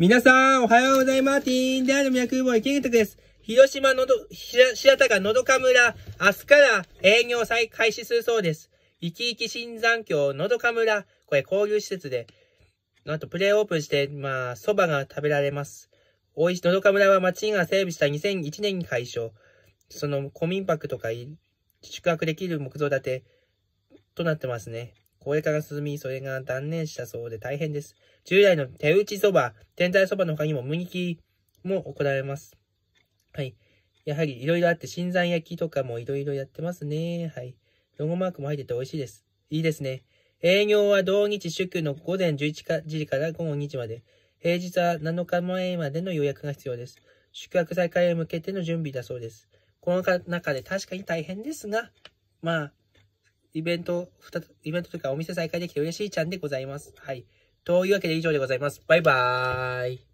皆さん、おはようございます。ティーンダーの脈ボ池イ、です。広島のど、白がのどか村、明日から営業再開始するそうです。生き生き新山峡のどか村、これ交流施設で、なんとプレイオープンして、まあ、蕎麦が食べられます。大石のどか村は町が整備した2001年に開所。その古民泊とか宿泊できる木造建てとなってますね。高齢化が進み、それが断念したそうで大変です。従来の手打ちそば、天体そばの他にも麦きも行われます。はい。やはりいろいろあって、新山焼きとかもいろいろやってますね。はい。ロゴマークも入ってて美味しいです。いいですね。営業は同日祝の午前11時から午後2時まで。平日は7日前までの予約が必要です。宿泊再開へ向けての準備だそうです。この中で確かに大変ですが、まあ、イベント、イベントというかお店再開できて嬉しいちゃんでございます。はい。というわけで以上でございます。バイバーイ。